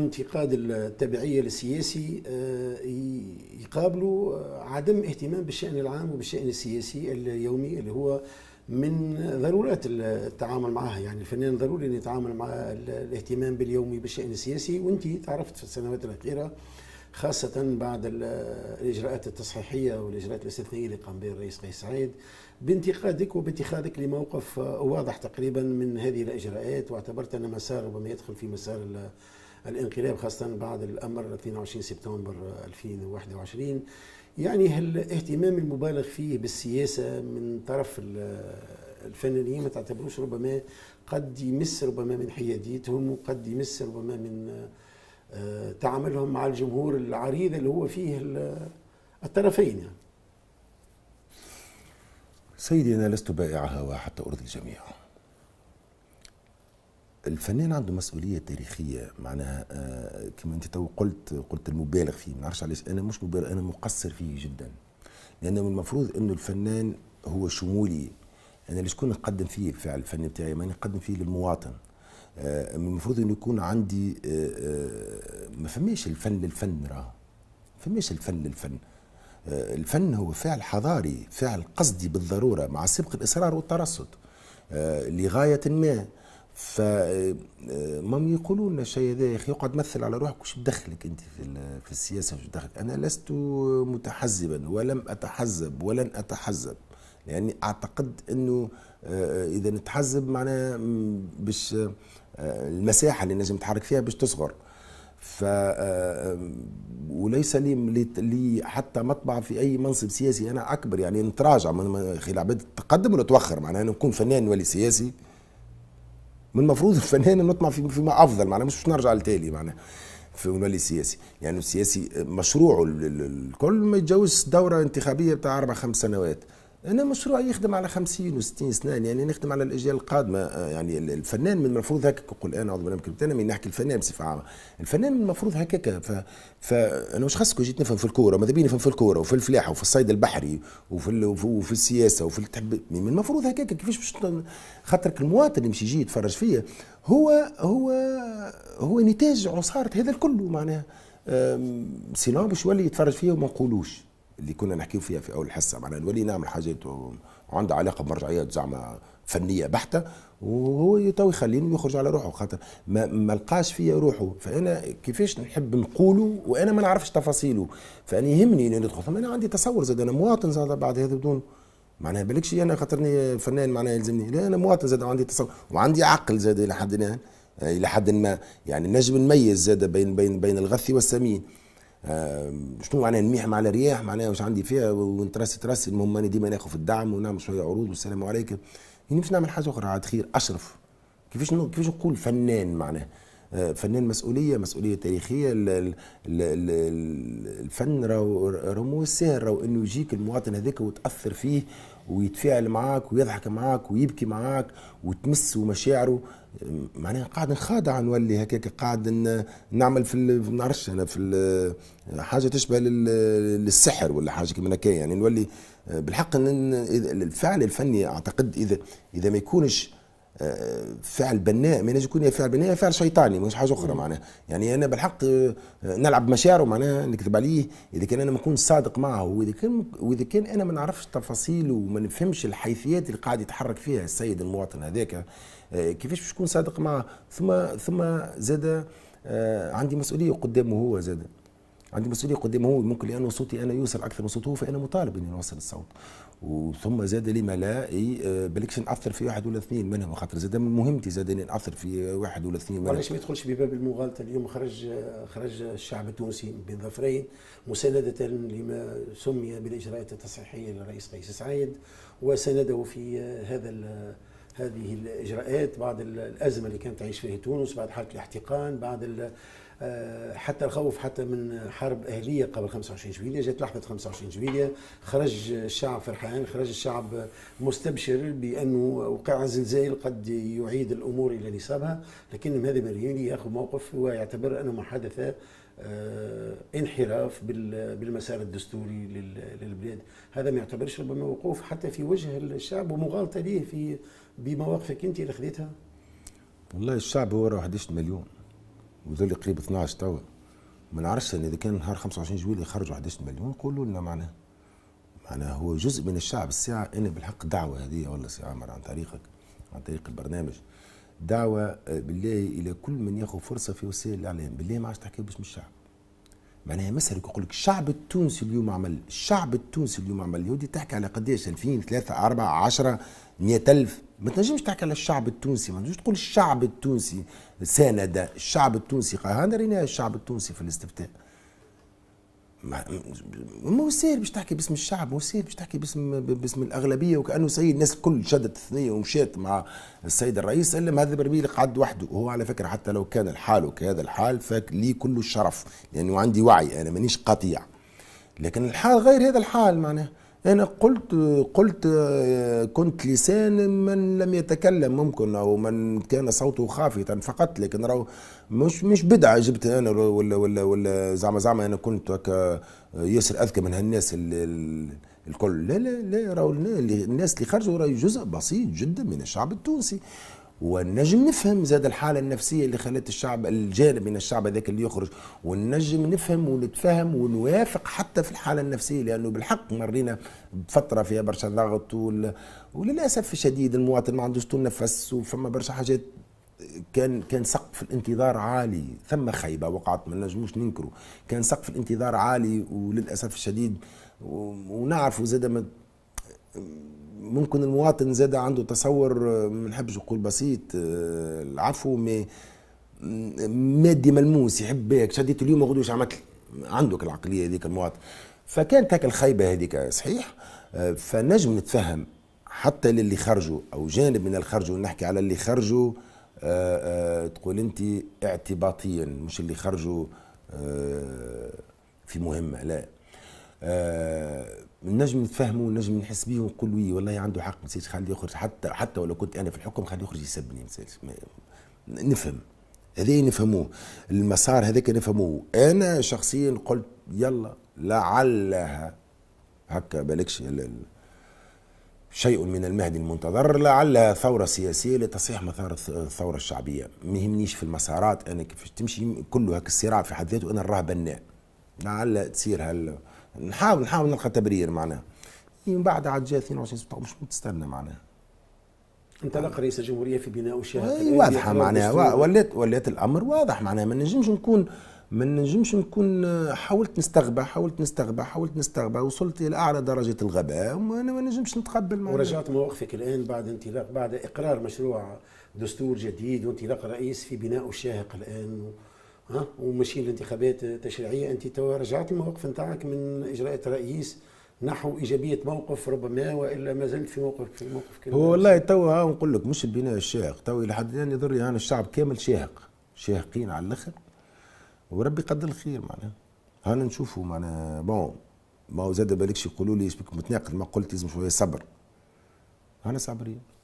انتقاد التبعية السياسي آه، يقابلوا آه، عدم اهتمام بالشأن العام وبالشأن السياسي اليومي اللي هو من ضرورات التعامل معها يعني الفنان ضروري أن يتعامل مع الاهتمام باليومي بالشأن السياسي وانت تعرفت في السنوات الأخيرة خاصة بعد الإجراءات التصحيحية والإجراءات الاستثنائية اللي قام بها الرئيس قيس سعيد بانتقادك وباتخاذك لموقف واضح تقريبا من هذه الإجراءات واعتبرت أن مسار ربما يدخل في مسار الانقلاب خاصة بعد الأمر 22 سبتمبر 2021 يعني الاهتمام المبالغ فيه بالسياسة من طرف الفنانين ما تعتبروش ربما قد يمس ربما من حياديتهم وقد يمس ربما من آه، تعاملهم مع الجمهور العريض اللي هو فيه الطرفين يعني. سيدي أنا لست بائعها وحتى أرضي الجميع الفنان عنده مسؤوليه تاريخيه معناها آه، كما انت تو قلت قلت المبالغ فيه ما نعرفش علاش انا مش مبالغ انا مقصر فيه جدا لانه من المفروض انه الفنان هو شمولي انا اللي شكون نقدم فيه الفعل الفن بتاعي ما نقدم فيه للمواطن آه، من المفروض انه يكون عندي آه، ما فماش الفن للفن راه ما فماش الفن للفن الفن هو فعل حضاري فعل قصدي بالضروره مع سبق الاصرار والترصد لغايه ما فمام آه، يقولوا لنا الشيء هذا يا اخي اقعد مثل على روحك وش بدخلك انت في في السياسه وش بدخلك انا لست متحزبا ولم اتحزب ولن اتحزب لاني يعني اعتقد انه آه، آه، اذا نتحزب معناه باش المساحه اللي نجم نتحرك فيها باش تصغر ف وليس لي لي حتى مطبع في اي منصب سياسي انا اكبر يعني نتراجع من خلال عباد تقدم ولا توخر معناه نكون فنان ولا سياسي من المفروض الفنان نطمع فيما افضل معناها مش نرجع لتالي معناها في ونولي سياسي يعني السياسي مشروعه الكل ما يتجاوزش دوره انتخابيه بتاع اربع خمس سنوات انا مشروع يخدم على 50 و60 سنه يعني نخدم على الاجيال القادمه آه، يعني الفنان من المفروض هكاك نقول انا عضو برنامج انا من نحكي الفنان بصفه عامه الفنان من المفروض هكاك ف... فانا مش خاصك جيت نفهم في الكوره ماذا بيني نفهم في الكوره وفي الفلاحه وفي الصيد البحري وفي ال... وفي السياسه وفي التحب من المفروض هكاك كيفاش باش خاطرك المواطن اللي مش يجي يتفرج فيا هو هو هو نتاج عصاره هذا الكل معناها سينو باش يولي يتفرج فيا وما نقولوش اللي كنا نحكيو فيها في اول الحصه معناها الولي نعمل حاجات وعنده علاقه بمرجعيات زعما فنيه بحته وهو تو يخليني يخرج على روحه خاطر ما, ما لقاش فيا روحه فانا كيفاش نحب نقوله وانا ما نعرفش تفاصيله فانا يهمني اني ندخل فانا انا عندي تصور زاد انا مواطن زاد بعد هذا بدون معناها بالكش انا خاطرني فنان معناها يلزمني لا انا مواطن زاد وعندي تصور وعندي عقل زاد الى حد الى حد ما يعني نجم نميز زاد بين بين بين الغث والسمين شنو معناها نميح مع الرياح معناها واش عندي فيها ونترس ترس المهم انا ديما ناخذ في الدعم ونعمل شويه عروض والسلام عليكم يعني باش نعمل حاجه اخرى عاد خير اشرف كيفاش كيفاش نقول فنان معناها فنان مسؤوليه مسؤوليه تاريخيه الفن راهو رموز سهر راهو انه يجيك المواطن هذاك وتاثر فيه ويتفاعل معاك ويضحك معاك ويبكي معاك وتمس مشاعره معناها قاعد نخادع نولي هكاك قاعد نعمل في نعرفش انا في حاجه تشبه للسحر ولا حاجه كيما هكا يعني نولي بالحق الفعل الفني اعتقد اذا اذا ما يكونش فعل بناء ما ينجم يكون يا فعل بناء فعل شيطاني مش حاجه اخرى معناها يعني انا بالحق آه، نلعب مشاعره معناها نكذب عليه اذا كان انا ما نكون صادق معه واذا كان واذا كان انا ما نعرفش تفاصيل وما نفهمش الحيثيات اللي قاعد يتحرك فيها السيد المواطن هذاك آه، كيفاش باش نكون صادق معه ثم ثم زاد آه، عندي مسؤوليه قدامه هو زاد عندي مسؤوليه قدامه هو ممكن لانه صوتي انا يوصل اكثر من صوته فانا مطالب اني نوصل الصوت وثم زاد لما لا آه، بالكش ناثر في واحد ولا اثنين منهم خاطر زاد من مهمتي زاد ناثر في واحد ولا اثنين منهم علاش ما يدخلش بباب المغالطه اليوم خرج خرج الشعب التونسي بين ظفرين مسانده لما سمي بالاجراءات التصحيحيه للرئيس قيس سعيد وسنده في آه، هذا هذه الاجراءات بعد الازمه اللي كانت تعيش فيها تونس بعد حاله الاحتقان بعد آه، حتى الخوف حتى من حرب اهليه قبل 25 جويليه جات لحظه 25 جويليه خرج الشعب فرحان خرج الشعب مستبشر بانه وقع زلزال قد يعيد الامور الى نصابها لكن هذا مريولي ياخذ موقف ويعتبر انه ما حدث آه، انحراف بالمسار الدستوري للبلاد هذا ما يعتبرش ربما وقوف حتى في وجه الشعب ومغالطه ليه في بمواقفك انت اللي خذيتها؟ والله الشعب هو 11 مليون وذول قريب 12 توا ما نعرفش ان اذا كان نهار 25 جويلي يخرجوا 11 مليون قولوا لنا معناها معناها هو جزء من الشعب الساعه انا بالحق دعوه هذه ولا سي عمر عن طريقك عن طريق البرنامج دعوه آه، بالله الى كل من ياخذ فرصه في وسائل الاعلام بالله ما عادش تحكي باسم الشعب معناها مثلا يقول لك الشعب التونسي اليوم عمل الشعب التونسي اليوم عمل اليهودي تحكي على قديش 2000 3 4 10 100000 ما تنجمش تحكي على الشعب التونسي ما تنجمش تقول الشعب التونسي ساند الشعب التونسي هذا رينا الشعب التونسي في الاستفتاء ما مو سهل باش تحكي باسم الشعب مو سهل باش تحكي باسم باسم الاغلبيه وكانه سيد الناس الكل شدت الثنيه ومشات مع السيد الرئيس الا هذا ربيل قعد وحده وهو على فكره حتى لو كان الحال كهذا الحال فلي كل الشرف لانه يعني عندي وعي انا مانيش قطيع لكن الحال غير هذا الحال معناه أنا قلت قلت كنت لسان من لم يتكلم ممكن أو من كان صوته خافتا فقط لكن راهو مش مش بدعة جبت أنا ولا ولا ولا زعما زعما أنا كنت هكا ياسر أذكى من هالناس الكل لا لا لا راهو الناس اللي خرجوا راهو جزء بسيط جدا من الشعب التونسي ونجم نفهم زاد الحاله النفسيه اللي خلت الشعب الجانب من الشعب هذاك اللي يخرج ونجم نفهم ونتفهم ونوافق حتى في الحاله النفسيه لانه بالحق مرينا بفتره فيها برشا ضغط وللاسف الشديد المواطن ما عندوش طول نفس وفما برشا حاجات كان كان سقف الانتظار عالي ثم خيبه وقعت ما نجموش ننكروا كان سقف الانتظار عالي وللاسف الشديد ونعرفوا زاد ممكن المواطن زاد عنده تصور آه، ما نحبش نقول بسيط آه، العفو مي مادي ملموس يحب باك شديت اليوم غدوه عملت عندك العقليه هذيك المواطن فكانت هاك الخيبه هذيك صحيح آه، فنجم نتفهم حتى للي خرجوا او جانب من الخرجوا نحكي على اللي خرجوا تقول انت اعتباطيا مش اللي خرجوا في مهمه لا نجم نتفاهموا ونجم نحس بيه ونقول وي إيه، والله عنده حق ما خليه يخرج حتى حتى ولو كنت انا في الحكم خليه يخرج يسبني ما نفهم هذا نفهموه المسار هذاك نفهموه انا شخصيا قلت يلا لعلها هكا بالكش شيء من المهدي المنتظر لعلها ثورة سياسية لتصحيح مسار الثورة الشعبية ما يهمنيش في المسارات أنا كيفاش تمشي كله هك الصراع في حد ذاته أنا راه بناء لعل تصير هال نحاول نحاول نلقى تبرير معناها من بعد عاد جاء 22 سبتمبر مش تستنى معناها انطلق رئيس الجمهوريه في بناء اي يعني واضحه معناها ولات ولات الامر واضح معناها ما نجمش نكون ما نجمش نكون آه، حاولت نستغبى حاولت نستغبى حاولت نستغبى وصلت الى اعلى درجه الغباء وما نجمش نتقبل معناها ورجعت مواقفك الان بعد انطلاق بعد اقرار مشروع دستور جديد وانطلاق رئيس في بناء الشاهق الان ها وماشيين الانتخابات تشريعيه انت تو رجعت الموقف نتاعك من اجراءات رئيس نحو ايجابيه موقف ربما والا ما زلت في موقف في موقف هو والله تو نقول لك مش البناء الشاهق تو الى حد الان يضر يعني الشعب كامل شاهق شاهقين على الاخر وربي قدر الخير معناها هانا نشوفوا معناها بون ما هو زاد بالكش يقولوا لي متناقض ما قلت لازم شويه صبر انا صابرين